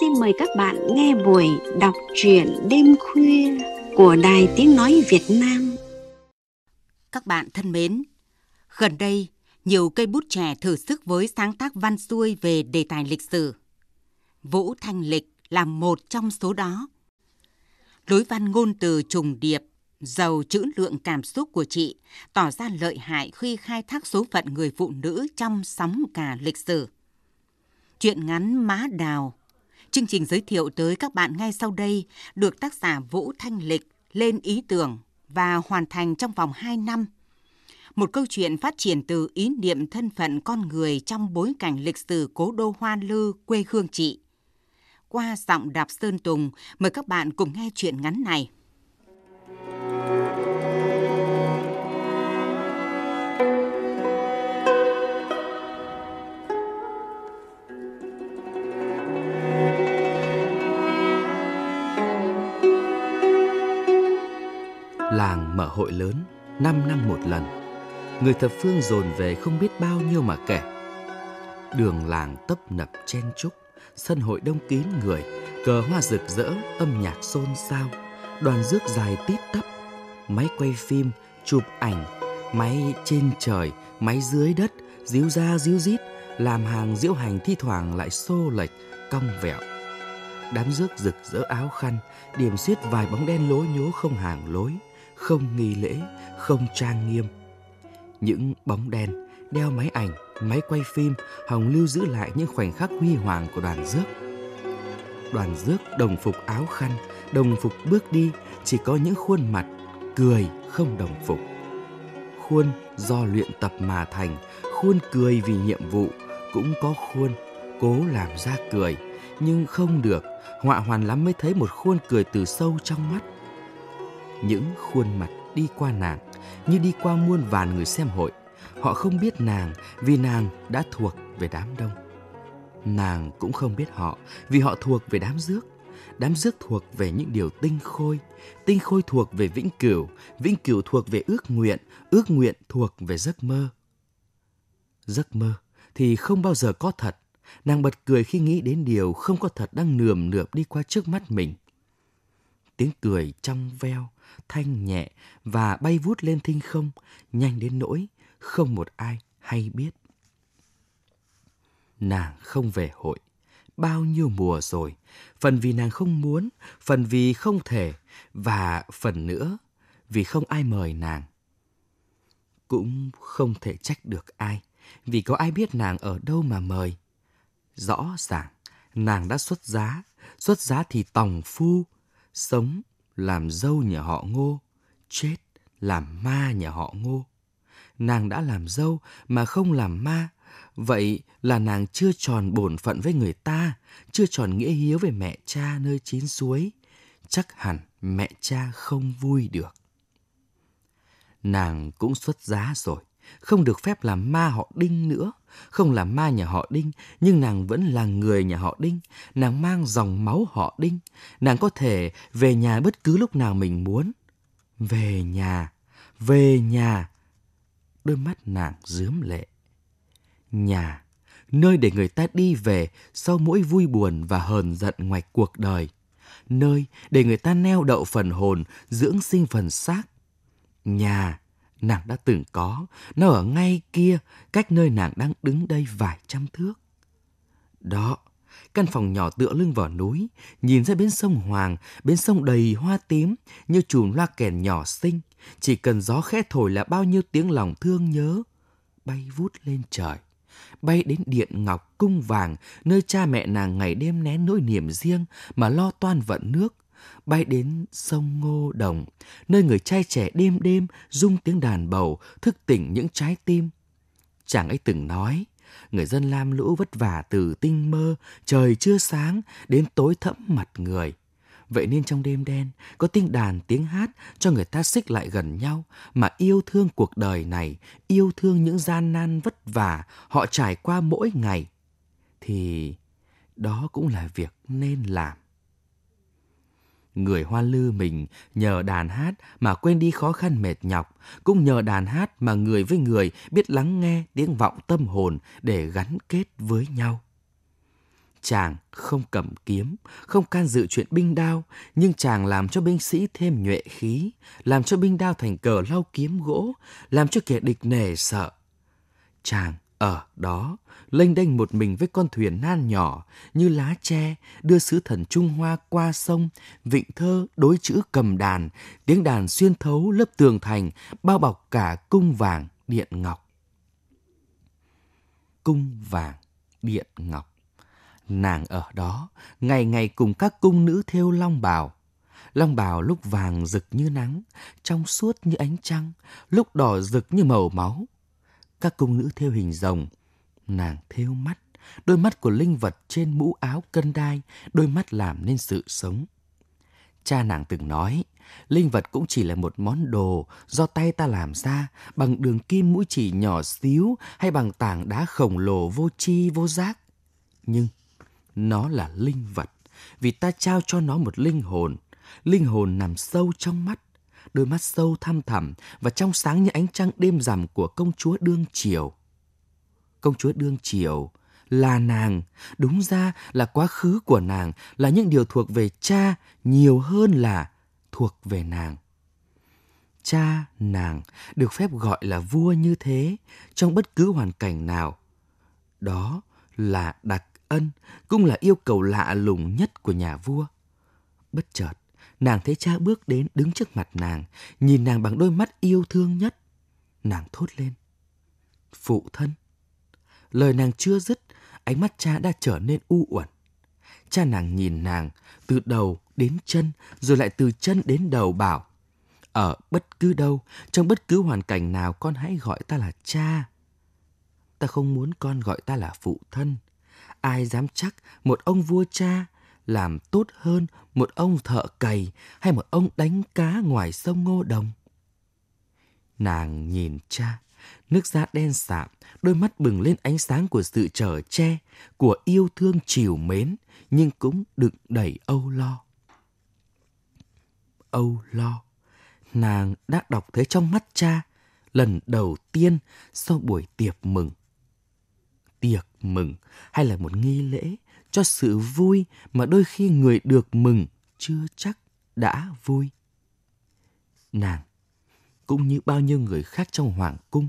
xin mời các bạn nghe buổi đọc truyện đêm khuya của Đài Tiếng Nói Việt Nam. Các bạn thân mến, gần đây nhiều cây bút trẻ thử sức với sáng tác văn xuôi về đề tài lịch sử. Vũ Thanh Lịch là một trong số đó. Lối văn ngôn từ trùng điệp, giàu chữ lượng cảm xúc của chị tỏ ra lợi hại khi khai thác số phận người phụ nữ trong sóng cả lịch sử. Chuyện ngắn Má Đào Chương trình giới thiệu tới các bạn ngay sau đây được tác giả Vũ Thanh Lịch lên ý tưởng và hoàn thành trong vòng 2 năm. Một câu chuyện phát triển từ ý niệm thân phận con người trong bối cảnh lịch sử cố đô Hoa Lư, quê hương chị. Qua giọng Đạp Sơn Tùng, mời các bạn cùng nghe chuyện ngắn này. hội lớn 5 năm một lần Người thập phương dồn về không biết bao nhiêu mà kể Đường làng tấp nập chen chúc Sân hội đông kín người Cờ hoa rực rỡ, âm nhạc xôn xao Đoàn rước dài tít tắp Máy quay phim, chụp ảnh Máy trên trời, máy dưới đất Díu ra díu rít Làm hàng diễu hành thi thoảng lại xô lệch, cong vẹo Đám rước rực rỡ áo khăn Điểm xiết vài bóng đen lối nhố không hàng lối không nghi lễ, không trang nghiêm. Những bóng đèn, đeo máy ảnh, máy quay phim, Hồng lưu giữ lại những khoảnh khắc huy hoàng của đoàn rước. Đoàn rước đồng phục áo khăn, đồng phục bước đi, chỉ có những khuôn mặt cười không đồng phục. Khuôn do luyện tập mà thành, khuôn cười vì nhiệm vụ, cũng có khuôn cố làm ra cười, nhưng không được, họa hoàn lắm mới thấy một khuôn cười từ sâu trong mắt những khuôn mặt đi qua nàng như đi qua muôn vàn người xem hội họ không biết nàng vì nàng đã thuộc về đám đông nàng cũng không biết họ vì họ thuộc về đám rước đám rước thuộc về những điều tinh khôi tinh khôi thuộc về vĩnh cửu vĩnh cửu thuộc về ước nguyện ước nguyện thuộc về giấc mơ giấc mơ thì không bao giờ có thật nàng bật cười khi nghĩ đến điều không có thật đang nườm nượp đi qua trước mắt mình tiếng cười trong veo, thanh nhẹ và bay vút lên thinh không, nhanh đến nỗi không một ai hay biết. Nàng không về hội, bao nhiêu mùa rồi, phần vì nàng không muốn, phần vì không thể, và phần nữa vì không ai mời nàng. Cũng không thể trách được ai, vì có ai biết nàng ở đâu mà mời. Rõ ràng, nàng đã xuất giá, xuất giá thì tòng phu, Sống làm dâu nhà họ Ngô, chết làm ma nhà họ Ngô. Nàng đã làm dâu mà không làm ma, vậy là nàng chưa tròn bổn phận với người ta, chưa tròn nghĩa hiếu về mẹ cha nơi chín suối. Chắc hẳn mẹ cha không vui được. Nàng cũng xuất giá rồi không được phép làm ma họ Đinh nữa, không làm ma nhà họ Đinh, nhưng nàng vẫn là người nhà họ Đinh, nàng mang dòng máu họ Đinh, nàng có thể về nhà bất cứ lúc nào mình muốn. Về nhà, về nhà. Đôi mắt nàng dướm lệ. Nhà, nơi để người ta đi về sau mỗi vui buồn và hờn giận ngoài cuộc đời. Nơi để người ta neo đậu phần hồn, dưỡng sinh phần xác. Nhà, nàng đã từng có, nó ở ngay kia, cách nơi nàng đang đứng đây vài trăm thước. Đó, căn phòng nhỏ tựa lưng vào núi, nhìn ra bến sông Hoàng, bến sông đầy hoa tím, như chùm loa kèn nhỏ xinh, chỉ cần gió khẽ thổi là bao nhiêu tiếng lòng thương nhớ, bay vút lên trời bay đến điện ngọc cung vàng nơi cha mẹ nàng ngày đêm nén nỗi niềm riêng mà lo toan vận nước bay đến sông Ngô Đồng, nơi người trai trẻ đêm đêm rung tiếng đàn bầu thức tỉnh những trái tim. Chàng ấy từng nói, người dân Lam Lũ vất vả từ tinh mơ, trời chưa sáng đến tối thẫm mặt người. Vậy nên trong đêm đen, có tiếng đàn tiếng hát cho người ta xích lại gần nhau mà yêu thương cuộc đời này, yêu thương những gian nan vất vả họ trải qua mỗi ngày. Thì đó cũng là việc nên làm. Người hoa lư mình nhờ đàn hát mà quên đi khó khăn mệt nhọc, cũng nhờ đàn hát mà người với người biết lắng nghe tiếng vọng tâm hồn để gắn kết với nhau. Chàng không cầm kiếm, không can dự chuyện binh đao, nhưng chàng làm cho binh sĩ thêm nhuệ khí, làm cho binh đao thành cờ lau kiếm gỗ, làm cho kẻ địch nể sợ. Chàng ở đó, lênh đênh một mình với con thuyền nan nhỏ như lá tre đưa sứ thần Trung Hoa qua sông, vịnh thơ đối chữ cầm đàn, tiếng đàn xuyên thấu lớp tường thành bao bọc cả cung vàng điện ngọc. Cung vàng điện ngọc. Nàng ở đó, ngày ngày cùng các cung nữ thêu long bào, long bào lúc vàng rực như nắng, trong suốt như ánh trăng, lúc đỏ rực như màu máu, các cung nữ theo hình rồng. Nàng theo mắt, đôi mắt của linh vật trên mũ áo cân đai, đôi mắt làm nên sự sống. Cha nàng từng nói, linh vật cũng chỉ là một món đồ do tay ta làm ra bằng đường kim mũi chỉ nhỏ xíu hay bằng tảng đá khổng lồ vô chi vô giác. Nhưng nó là linh vật vì ta trao cho nó một linh hồn, linh hồn nằm sâu trong mắt, đôi mắt sâu thăm thẳm và trong sáng như ánh trăng đêm rằm của công chúa đương triều. Công chúa đương triều là nàng, đúng ra là quá khứ của nàng là những điều thuộc về cha nhiều hơn là thuộc về nàng. Cha nàng được phép gọi là vua như thế trong bất cứ hoàn cảnh nào. Đó là đặc ân, cũng là yêu cầu lạ lùng nhất của nhà vua. Bất chợt, nàng thấy cha bước đến đứng trước mặt nàng, nhìn nàng bằng đôi mắt yêu thương nhất. Nàng thốt lên. Phụ thân. Lời nàng chưa dứt, ánh mắt cha đã trở nên u uẩn. Cha nàng nhìn nàng từ đầu đến chân, rồi lại từ chân đến đầu bảo. Ở bất cứ đâu, trong bất cứ hoàn cảnh nào con hãy gọi ta là cha. Ta không muốn con gọi ta là phụ thân. Ai dám chắc một ông vua cha làm tốt hơn một ông thợ cày hay một ông đánh cá ngoài sông Ngô Đồng. Nàng nhìn cha, nước da đen sạm, đôi mắt bừng lên ánh sáng của sự trở che, của yêu thương chiều mến, nhưng cũng đựng đầy âu lo. Âu lo, nàng đã đọc thấy trong mắt cha lần đầu tiên sau buổi tiệc mừng. Tiệc mừng hay là một nghi lễ cho sự vui mà đôi khi người được mừng chưa chắc đã vui. Nàng, cũng như bao nhiêu người khác trong hoàng cung,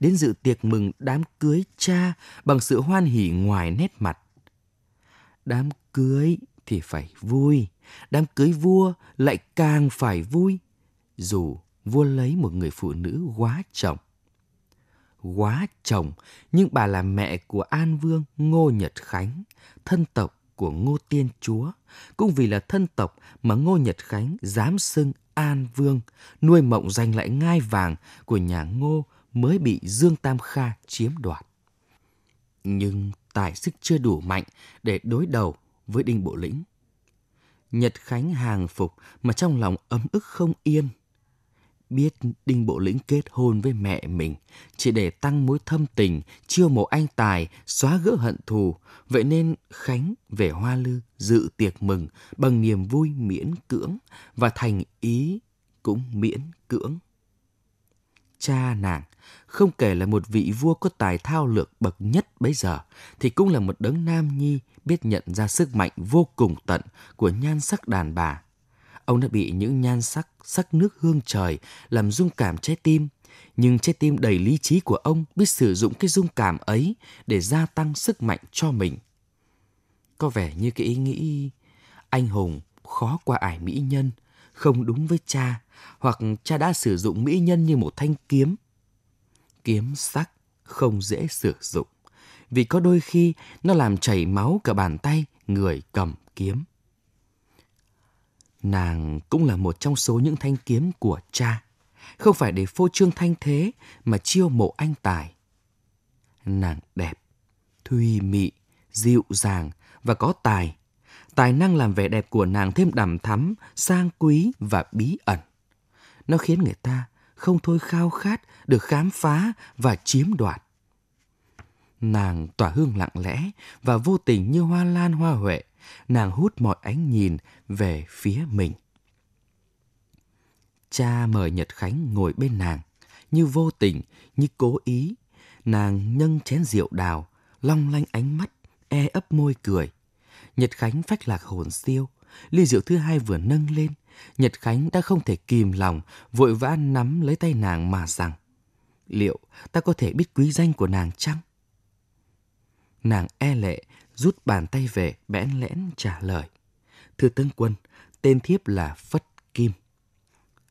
đến dự tiệc mừng đám cưới cha bằng sự hoan hỉ ngoài nét mặt. Đám cưới thì phải vui, đám cưới vua lại càng phải vui, dù vua lấy một người phụ nữ quá chồng quá chồng, nhưng bà là mẹ của An Vương Ngô Nhật Khánh, thân tộc của Ngô Tiên Chúa. Cũng vì là thân tộc mà Ngô Nhật Khánh dám xưng An Vương, nuôi mộng giành lại ngai vàng của nhà Ngô mới bị Dương Tam Kha chiếm đoạt. Nhưng tài sức chưa đủ mạnh để đối đầu với Đinh Bộ Lĩnh. Nhật Khánh hàng phục mà trong lòng ấm ức không yên – biết Đinh Bộ Lĩnh kết hôn với mẹ mình chỉ để tăng mối thâm tình, chiêu mộ anh tài, xóa gỡ hận thù. Vậy nên Khánh về Hoa Lư dự tiệc mừng bằng niềm vui miễn cưỡng và thành ý cũng miễn cưỡng. Cha nàng, không kể là một vị vua có tài thao lược bậc nhất bấy giờ, thì cũng là một đấng nam nhi biết nhận ra sức mạnh vô cùng tận của nhan sắc đàn bà Ông đã bị những nhan sắc, sắc nước hương trời làm rung cảm trái tim, nhưng trái tim đầy lý trí của ông biết sử dụng cái rung cảm ấy để gia tăng sức mạnh cho mình. Có vẻ như cái ý nghĩ anh hùng khó qua ải mỹ nhân, không đúng với cha, hoặc cha đã sử dụng mỹ nhân như một thanh kiếm. Kiếm sắc không dễ sử dụng, vì có đôi khi nó làm chảy máu cả bàn tay người cầm kiếm. Nàng cũng là một trong số những thanh kiếm của cha, không phải để phô trương thanh thế mà chiêu mộ anh tài. Nàng đẹp, thùy mị, dịu dàng và có tài. Tài năng làm vẻ đẹp của nàng thêm đằm thắm, sang quý và bí ẩn. Nó khiến người ta không thôi khao khát được khám phá và chiếm đoạt. Nàng tỏa hương lặng lẽ và vô tình như hoa lan hoa huệ Nàng hút mọi ánh nhìn về phía mình. Cha mời Nhật Khánh ngồi bên nàng, như vô tình, như cố ý. Nàng nâng chén rượu đào, long lanh ánh mắt, e ấp môi cười. Nhật Khánh phách lạc hồn siêu, ly rượu thứ hai vừa nâng lên, Nhật Khánh đã không thể kìm lòng, vội vã nắm lấy tay nàng mà rằng, liệu ta có thể biết quý danh của nàng chăng? Nàng e lệ, rút bàn tay về bẽn lẽn trả lời. Thưa tướng quân, tên thiếp là Phất Kim.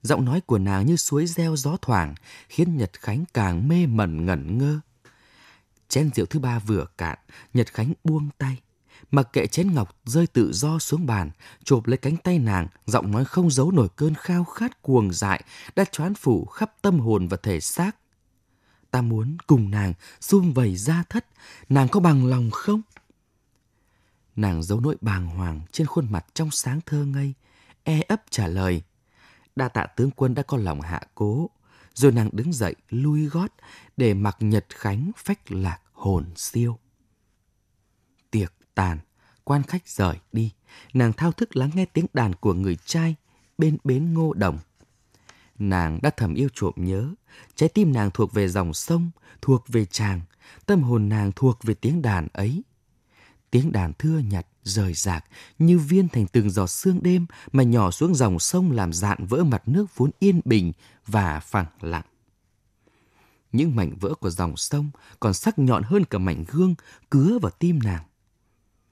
Giọng nói của nàng như suối reo gió thoảng, khiến Nhật Khánh càng mê mẩn ngẩn ngơ. Chén rượu thứ ba vừa cạn, Nhật Khánh buông tay. Mặc kệ chén ngọc rơi tự do xuống bàn, chộp lấy cánh tay nàng, giọng nói không giấu nổi cơn khao khát cuồng dại, đã choán phủ khắp tâm hồn và thể xác. Ta muốn cùng nàng xung vầy ra thất, nàng có bằng lòng không? Nàng giấu nỗi bàng hoàng trên khuôn mặt trong sáng thơ ngây, e ấp trả lời. Đa tạ tướng quân đã có lòng hạ cố. Rồi nàng đứng dậy lui gót để mặc Nhật Khánh phách lạc hồn siêu. Tiệc tàn, quan khách rời đi. Nàng thao thức lắng nghe tiếng đàn của người trai bên bến ngô đồng. Nàng đã thầm yêu trộm nhớ, trái tim nàng thuộc về dòng sông, thuộc về chàng, tâm hồn nàng thuộc về tiếng đàn ấy tiếng đàn thưa nhặt rời rạc như viên thành từng giọt sương đêm mà nhỏ xuống dòng sông làm dạn vỡ mặt nước vốn yên bình và phẳng lặng. Những mảnh vỡ của dòng sông còn sắc nhọn hơn cả mảnh gương cứa vào tim nàng.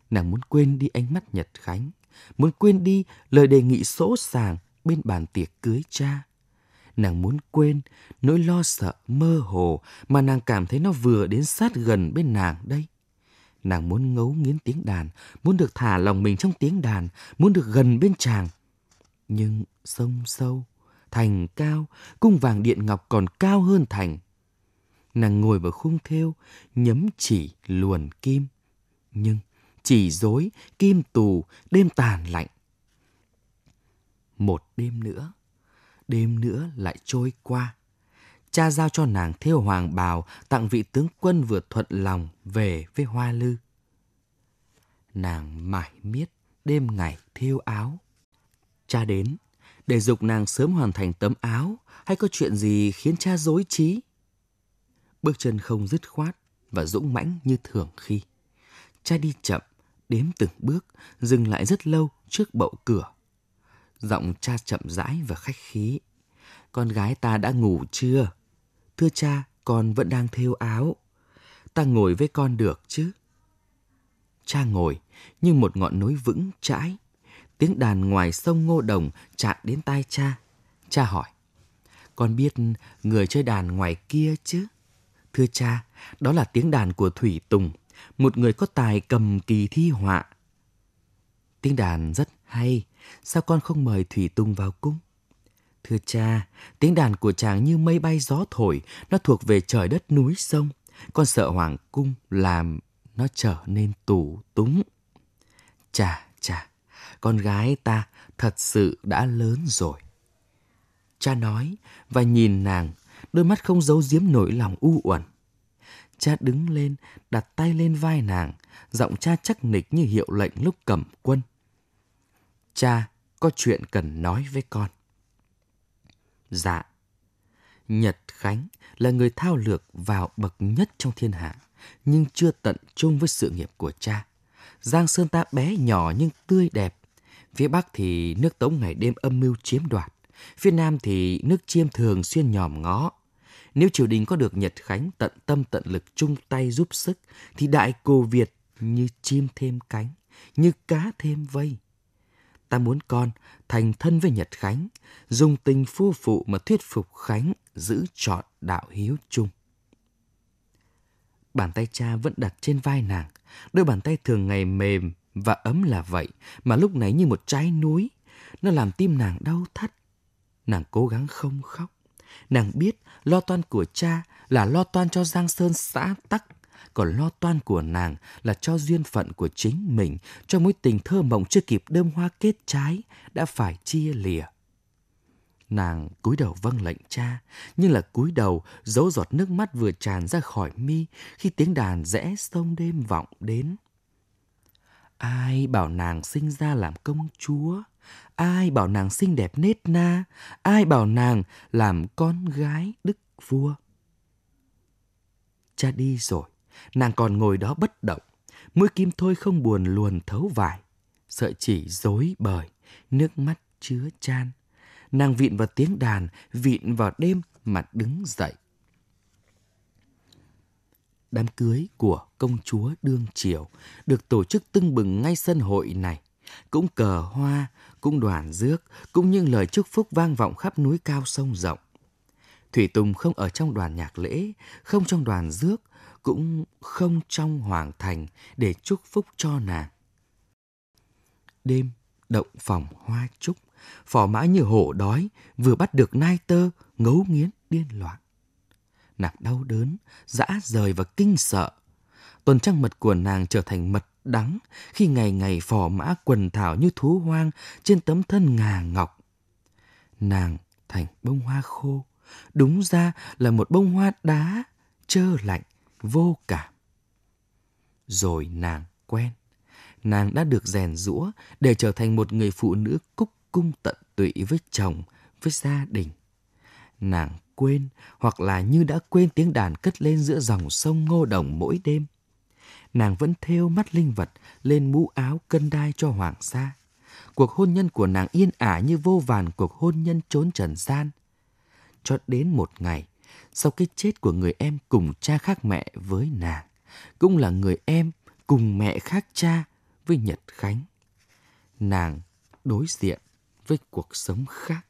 Nàng muốn quên đi ánh mắt Nhật Khánh, muốn quên đi lời đề nghị sỗ sàng bên bàn tiệc cưới cha. Nàng muốn quên nỗi lo sợ mơ hồ mà nàng cảm thấy nó vừa đến sát gần bên nàng đây Nàng muốn ngấu nghiến tiếng đàn, muốn được thả lòng mình trong tiếng đàn, muốn được gần bên chàng. Nhưng sông sâu, thành cao, cung vàng điện ngọc còn cao hơn thành. Nàng ngồi vào khung thêu, nhấm chỉ luồn kim. Nhưng chỉ dối, kim tù, đêm tàn lạnh. Một đêm nữa, đêm nữa lại trôi qua cha giao cho nàng thêu hoàng bào tặng vị tướng quân vừa thuận lòng về với hoa lư. Nàng mải miết đêm ngày thiêu áo. Cha đến, để dục nàng sớm hoàn thành tấm áo hay có chuyện gì khiến cha dối trí. Bước chân không dứt khoát và dũng mãnh như thường khi. Cha đi chậm, đếm từng bước, dừng lại rất lâu trước bậu cửa. Giọng cha chậm rãi và khách khí. Con gái ta đã ngủ chưa? Thưa cha, con vẫn đang thêu áo. Ta ngồi với con được chứ? Cha ngồi, như một ngọn núi vững chãi. Tiếng đàn ngoài sông Ngô Đồng chạm đến tai cha. Cha hỏi, con biết người chơi đàn ngoài kia chứ? Thưa cha, đó là tiếng đàn của Thủy Tùng, một người có tài cầm kỳ thi họa. Tiếng đàn rất hay, sao con không mời Thủy Tùng vào cung? Thưa cha, tiếng đàn của chàng như mây bay gió thổi, nó thuộc về trời đất núi sông. Con sợ hoàng cung làm nó trở nên tù túng. Chà, chà, con gái ta thật sự đã lớn rồi. Cha nói và nhìn nàng, đôi mắt không giấu giếm nỗi lòng u uẩn. Cha đứng lên, đặt tay lên vai nàng, giọng cha chắc nịch như hiệu lệnh lúc cầm quân. Cha, có chuyện cần nói với con. Dạ. Nhật Khánh là người thao lược vào bậc nhất trong thiên hạ, nhưng chưa tận trung với sự nghiệp của cha. Giang Sơn ta bé nhỏ nhưng tươi đẹp. Phía Bắc thì nước Tống ngày đêm âm mưu chiếm đoạt. Phía Nam thì nước chiêm thường xuyên nhòm ngó. Nếu triều đình có được Nhật Khánh tận tâm tận lực chung tay giúp sức, thì đại cô Việt như chim thêm cánh, như cá thêm vây ta muốn con thành thân với Nhật Khánh, dùng tình phu phụ mà thuyết phục Khánh giữ trọn đạo hiếu chung. Bàn tay cha vẫn đặt trên vai nàng, đôi bàn tay thường ngày mềm và ấm là vậy mà lúc nãy như một trái núi, nó làm tim nàng đau thắt. Nàng cố gắng không khóc. Nàng biết lo toan của cha là lo toan cho Giang Sơn xã tắc còn lo toan của nàng là cho duyên phận của chính mình, cho mối tình thơ mộng chưa kịp đơm hoa kết trái đã phải chia lìa. Nàng cúi đầu vâng lệnh cha, nhưng là cúi đầu dấu giọt nước mắt vừa tràn ra khỏi mi khi tiếng đàn rẽ sông đêm vọng đến. Ai bảo nàng sinh ra làm công chúa? Ai bảo nàng xinh đẹp nết na? Ai bảo nàng làm con gái đức vua? Cha đi rồi, Nàng còn ngồi đó bất động, mũi kim thôi không buồn luồn thấu vải. Sợi chỉ dối bời, nước mắt chứa chan. Nàng vịn vào tiếng đàn, vịn vào đêm mà đứng dậy. Đám cưới của công chúa đương triều được tổ chức tưng bừng ngay sân hội này. Cũng cờ hoa, cũng đoàn rước, cũng những lời chúc phúc vang vọng khắp núi cao sông rộng. Thủy Tùng không ở trong đoàn nhạc lễ, không trong đoàn rước, cũng không trong hoàng thành để chúc phúc cho nàng. Đêm, động phòng hoa trúc, phò mã như hổ đói, vừa bắt được nai tơ, ngấu nghiến, điên loạn. Nàng đau đớn, dã rời và kinh sợ. Tuần trăng mật của nàng trở thành mật đắng khi ngày ngày phò mã quần thảo như thú hoang trên tấm thân ngà ngọc. Nàng thành bông hoa khô, đúng ra là một bông hoa đá, trơ lạnh, vô cảm. Rồi nàng quen, nàng đã được rèn rũa để trở thành một người phụ nữ cúc cung tận tụy với chồng, với gia đình. Nàng quên hoặc là như đã quên tiếng đàn cất lên giữa dòng sông ngô đồng mỗi đêm. Nàng vẫn theo mắt linh vật lên mũ áo cân đai cho hoàng sa. Cuộc hôn nhân của nàng yên ả như vô vàn cuộc hôn nhân trốn trần gian. Cho đến một ngày, sau cái chết của người em cùng cha khác mẹ với nàng, cũng là người em cùng mẹ khác cha với Nhật Khánh. Nàng đối diện với cuộc sống khác.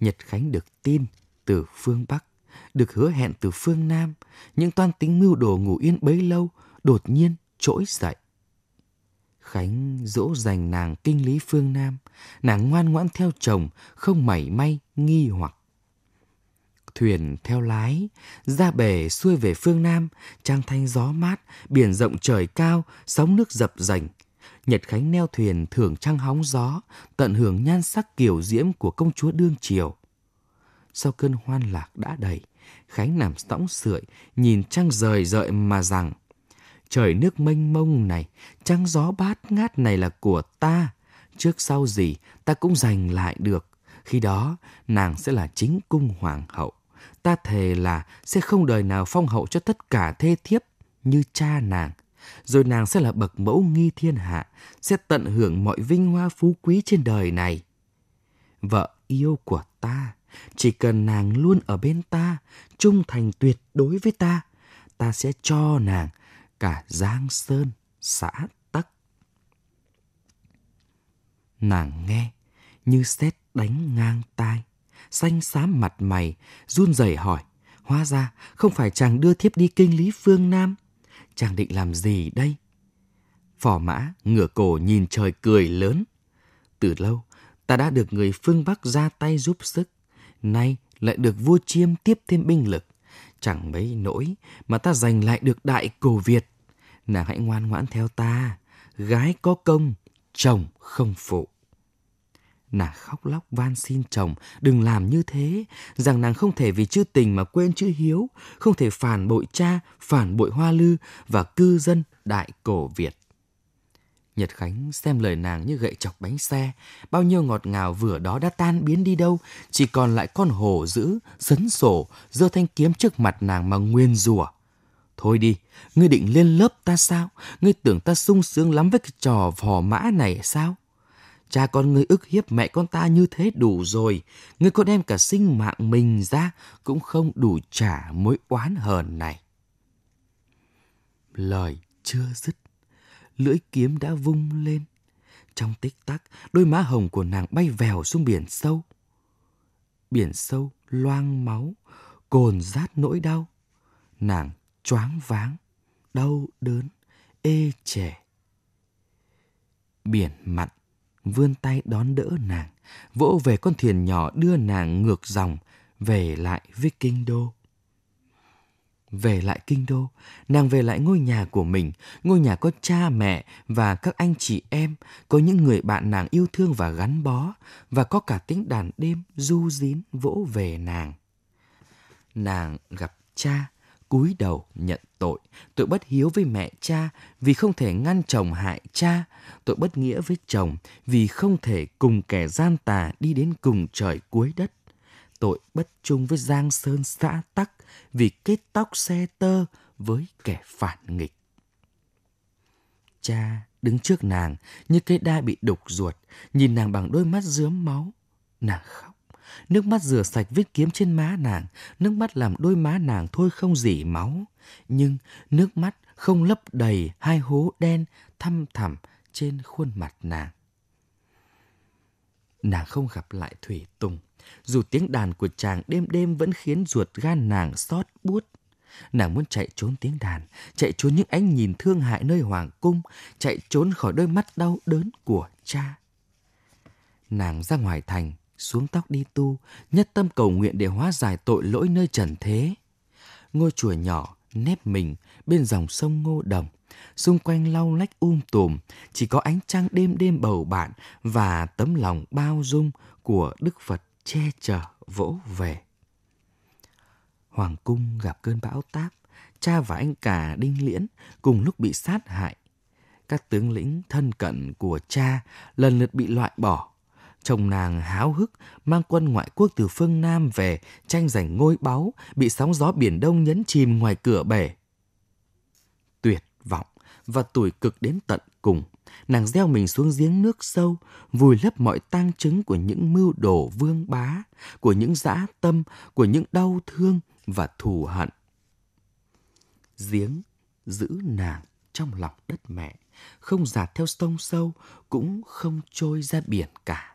Nhật Khánh được tin từ phương Bắc, được hứa hẹn từ phương Nam, những toan tính mưu đồ ngủ yên bấy lâu đột nhiên trỗi dậy. Khánh dỗ dành nàng kinh lý phương Nam, nàng ngoan ngoãn theo chồng, không mảy may nghi hoặc thuyền theo lái, ra bể xuôi về phương Nam, trang thanh gió mát, biển rộng trời cao, sóng nước dập dành. Nhật Khánh neo thuyền thưởng trăng hóng gió, tận hưởng nhan sắc kiều diễm của công chúa đương triều. Sau cơn hoan lạc đã đầy, Khánh nằm sõng sưởi, nhìn trăng rời rợi mà rằng Trời nước mênh mông này, trăng gió bát ngát này là của ta, trước sau gì ta cũng giành lại được khi đó nàng sẽ là chính cung hoàng hậu ta thề là sẽ không đời nào phong hậu cho tất cả thê thiếp như cha nàng. Rồi nàng sẽ là bậc mẫu nghi thiên hạ, sẽ tận hưởng mọi vinh hoa phú quý trên đời này. Vợ yêu của ta, chỉ cần nàng luôn ở bên ta, trung thành tuyệt đối với ta, ta sẽ cho nàng cả Giang Sơn, xã Tắc. Nàng nghe như sét đánh ngang tai xanh xám mặt mày, run rẩy hỏi. Hóa ra không phải chàng đưa thiếp đi kinh lý phương Nam. Chàng định làm gì đây? Phỏ mã ngửa cổ nhìn trời cười lớn. Từ lâu, ta đã được người phương Bắc ra tay giúp sức. Nay lại được vua chiêm tiếp thêm binh lực. Chẳng mấy nỗi mà ta giành lại được đại cổ Việt. Nàng hãy ngoan ngoãn theo ta. Gái có công, chồng không phụ. Nàng khóc lóc van xin chồng đừng làm như thế, rằng nàng không thể vì chữ tình mà quên chữ hiếu, không thể phản bội cha, phản bội hoa lư và cư dân đại cổ Việt. Nhật Khánh xem lời nàng như gậy chọc bánh xe, bao nhiêu ngọt ngào vừa đó đã tan biến đi đâu, chỉ còn lại con hổ dữ, sấn sổ, giơ thanh kiếm trước mặt nàng mà nguyên rủa. Thôi đi, ngươi định lên lớp ta sao? Ngươi tưởng ta sung sướng lắm với cái trò vò mã này sao? Cha con ngươi ức hiếp mẹ con ta như thế đủ rồi, ngươi có đem cả sinh mạng mình ra cũng không đủ trả mối oán hờn này. Lời chưa dứt, lưỡi kiếm đã vung lên. Trong tích tắc, đôi má hồng của nàng bay vèo xuống biển sâu. Biển sâu loang máu, cồn rát nỗi đau. Nàng choáng váng, đau đớn, ê trẻ. Biển mặn vươn tay đón đỡ nàng, vỗ về con thuyền nhỏ đưa nàng ngược dòng, về lại với kinh đô. Về lại kinh đô, nàng về lại ngôi nhà của mình, ngôi nhà có cha mẹ và các anh chị em, có những người bạn nàng yêu thương và gắn bó, và có cả tiếng đàn đêm du dín vỗ về nàng. Nàng gặp cha, cúi đầu nhận tội. Tội bất hiếu với mẹ cha vì không thể ngăn chồng hại cha. Tội bất nghĩa với chồng vì không thể cùng kẻ gian tà đi đến cùng trời cuối đất. Tội bất trung với Giang Sơn xã Tắc vì kết tóc xe tơ với kẻ phản nghịch. Cha đứng trước nàng như cây đai bị đục ruột, nhìn nàng bằng đôi mắt dướm máu. Nàng khóc Nước mắt rửa sạch vết kiếm trên má nàng, nước mắt làm đôi má nàng thôi không dỉ máu. Nhưng nước mắt không lấp đầy hai hố đen thăm thẳm trên khuôn mặt nàng. Nàng không gặp lại Thủy Tùng, dù tiếng đàn của chàng đêm đêm vẫn khiến ruột gan nàng xót buốt. Nàng muốn chạy trốn tiếng đàn, chạy trốn những ánh nhìn thương hại nơi hoàng cung, chạy trốn khỏi đôi mắt đau đớn của cha. Nàng ra ngoài thành, xuống tóc đi tu, nhất tâm cầu nguyện để hóa giải tội lỗi nơi trần thế. Ngôi chùa nhỏ, nép mình, bên dòng sông Ngô Đồng, xung quanh lau lách um tùm, chỉ có ánh trăng đêm đêm bầu bạn và tấm lòng bao dung của Đức Phật che chở vỗ về. Hoàng cung gặp cơn bão táp, cha và anh cả Đinh Liễn cùng lúc bị sát hại. Các tướng lĩnh thân cận của cha lần lượt bị loại bỏ Chồng nàng háo hức mang quân ngoại quốc từ phương Nam về tranh giành ngôi báu bị sóng gió biển đông nhấn chìm ngoài cửa bể. Tuyệt vọng và tuổi cực đến tận cùng, nàng gieo mình xuống giếng nước sâu, vùi lấp mọi tang chứng của những mưu đồ vương bá, của những dã tâm, của những đau thương và thù hận. Giếng giữ nàng trong lòng đất mẹ, không giạt theo sông sâu, cũng không trôi ra biển cả.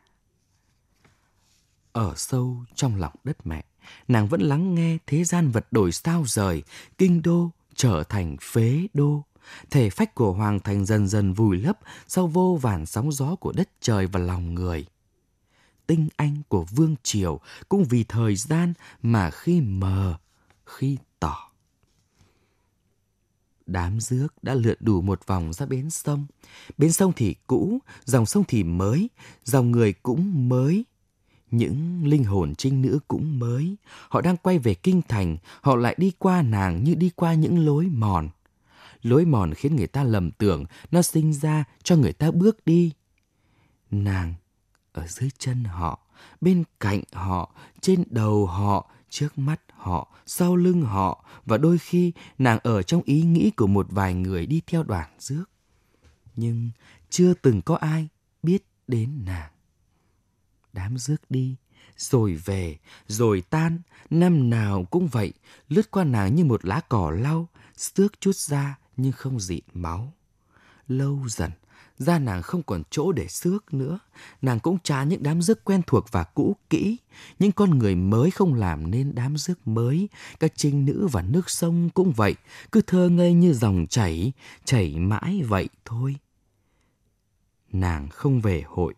Ở sâu trong lòng đất mẹ, nàng vẫn lắng nghe thế gian vật đổi sao rời, kinh đô trở thành phế đô. Thể phách của hoàng thành dần dần vùi lấp sau vô vàn sóng gió của đất trời và lòng người. Tinh anh của vương triều cũng vì thời gian mà khi mờ, khi tỏ đám rước đã lượn đủ một vòng ra bến sông. Bến sông thì cũ, dòng sông thì mới, dòng người cũng mới những linh hồn trinh nữ cũng mới, họ đang quay về kinh thành, họ lại đi qua nàng như đi qua những lối mòn. Lối mòn khiến người ta lầm tưởng, nó sinh ra cho người ta bước đi. Nàng ở dưới chân họ, bên cạnh họ, trên đầu họ, trước mắt họ, sau lưng họ và đôi khi nàng ở trong ý nghĩ của một vài người đi theo đoàn rước. Nhưng chưa từng có ai biết đến nàng đám rước đi, rồi về, rồi tan, năm nào cũng vậy, lướt qua nàng như một lá cỏ lau, xước chút ra nhưng không dịn máu. Lâu dần, da nàng không còn chỗ để xước nữa, nàng cũng chán những đám rước quen thuộc và cũ kỹ, những con người mới không làm nên đám rước mới, các trinh nữ và nước sông cũng vậy, cứ thơ ngây như dòng chảy, chảy mãi vậy thôi. Nàng không về hội,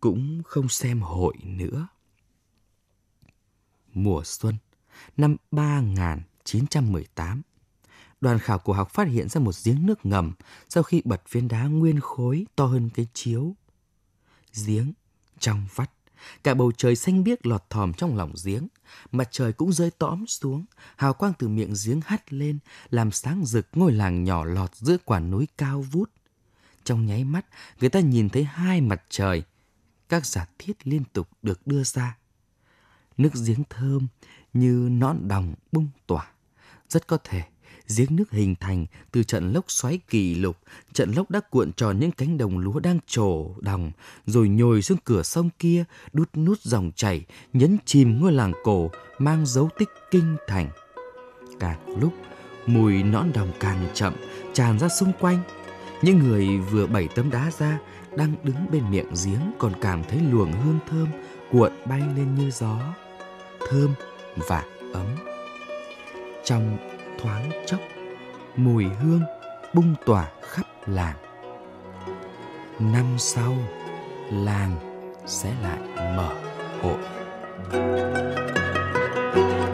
cũng không xem hội nữa. Mùa xuân năm 3918, đoàn khảo cổ học phát hiện ra một giếng nước ngầm sau khi bật viên đá nguyên khối to hơn cái chiếu. Giếng trong vắt, cả bầu trời xanh biếc lọt thòm trong lòng giếng, mặt trời cũng rơi tõm xuống, hào quang từ miệng giếng hắt lên, làm sáng rực ngôi làng nhỏ lọt giữa quả núi cao vút. Trong nháy mắt, người ta nhìn thấy hai mặt trời các giả thiết liên tục được đưa ra. Nước giếng thơm như nõn đồng bung tỏa, rất có thể giếng nước hình thành từ trận lốc xoáy kỷ lục, trận lốc đã cuộn tròn những cánh đồng lúa đang trổ đồng, rồi nhồi xuống cửa sông kia, đút nút dòng chảy, nhấn chìm ngôi làng cổ, mang dấu tích kinh thành. Càng lúc, mùi nõn đồng càng chậm, tràn ra xung quanh. Những người vừa bảy tấm đá ra đang đứng bên miệng giếng còn cảm thấy luồng hương thơm cuộn bay lên như gió, thơm và ấm. Trong thoáng chốc, mùi hương bung tỏa khắp làng. Năm sau, làng sẽ lại mở hội. thank you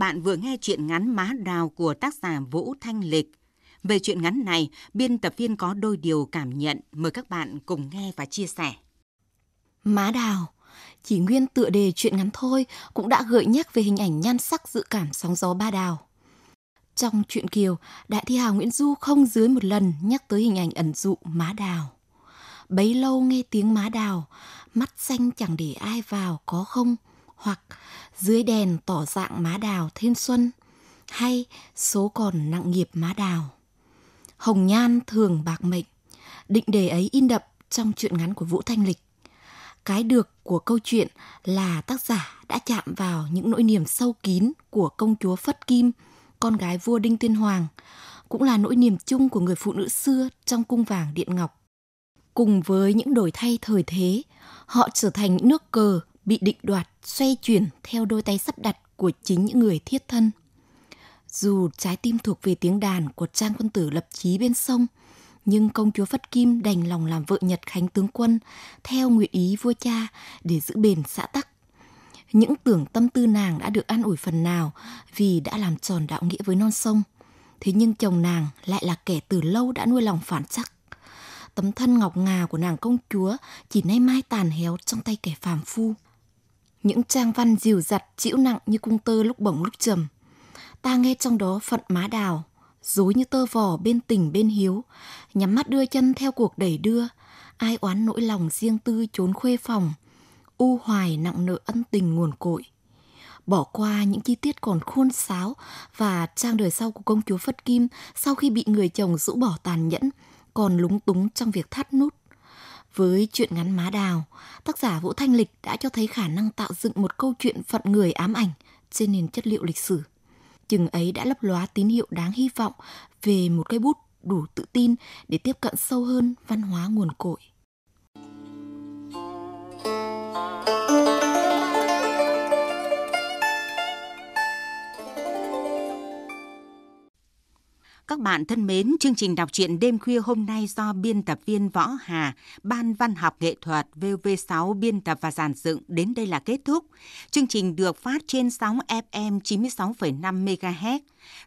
bạn vừa nghe chuyện ngắn Má Đào của tác giả Vũ Thanh Lịch. Về chuyện ngắn này, biên tập viên có đôi điều cảm nhận, mời các bạn cùng nghe và chia sẻ. Má Đào, chỉ nguyên tựa đề chuyện ngắn thôi cũng đã gợi nhắc về hình ảnh nhan sắc dự cảm sóng gió ba đào. Trong truyện Kiều, Đại thi hào Nguyễn Du không dưới một lần nhắc tới hình ảnh ẩn dụ má đào. Bấy lâu nghe tiếng má đào, mắt xanh chẳng để ai vào có không – hoặc dưới đèn tỏ dạng má đào thiên xuân hay số còn nặng nghiệp má đào. Hồng nhan thường bạc mệnh, định đề ấy in đậm trong truyện ngắn của Vũ Thanh Lịch. Cái được của câu chuyện là tác giả đã chạm vào những nỗi niềm sâu kín của công chúa Phất Kim, con gái vua Đinh Tiên Hoàng, cũng là nỗi niềm chung của người phụ nữ xưa trong cung vàng Điện Ngọc. Cùng với những đổi thay thời thế, họ trở thành những nước cờ bị định đoạt, xoay chuyển theo đôi tay sắp đặt của chính những người thiết thân. Dù trái tim thuộc về tiếng đàn của Trang quân tử lập chí bên sông, nhưng công chúa Phất Kim đành lòng làm vợ Nhật Khánh tướng quân theo nguyện ý vua cha để giữ bền xã tắc. Những tưởng tâm tư nàng đã được an ủi phần nào vì đã làm tròn đạo nghĩa với non sông. Thế nhưng chồng nàng lại là kẻ từ lâu đã nuôi lòng phản chắc. Tấm thân ngọc ngà của nàng công chúa chỉ nay mai tàn héo trong tay kẻ phàm phu những trang văn dìu dặt chịu nặng như cung tơ lúc bổng lúc trầm. Ta nghe trong đó phận má đào, dối như tơ vò bên tình bên hiếu, nhắm mắt đưa chân theo cuộc đẩy đưa, ai oán nỗi lòng riêng tư trốn khuê phòng, u hoài nặng nợ ân tình nguồn cội. Bỏ qua những chi tiết còn khuôn sáo và trang đời sau của công chúa Phất Kim sau khi bị người chồng rũ bỏ tàn nhẫn, còn lúng túng trong việc thắt nút với chuyện ngắn má đào, tác giả Vũ Thanh Lịch đã cho thấy khả năng tạo dựng một câu chuyện phận người ám ảnh trên nền chất liệu lịch sử. Chừng ấy đã lấp lóa tín hiệu đáng hy vọng về một cây bút đủ tự tin để tiếp cận sâu hơn văn hóa nguồn cội. các bạn thân mến, chương trình đọc truyện đêm khuya hôm nay do biên tập viên Võ Hà, Ban Văn học Nghệ thuật VV6 biên tập và giàn dựng đến đây là kết thúc. Chương trình được phát trên sóng FM 96,5 MHz.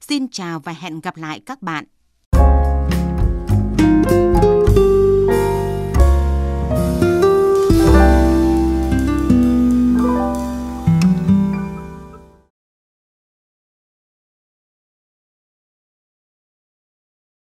Xin chào và hẹn gặp lại các bạn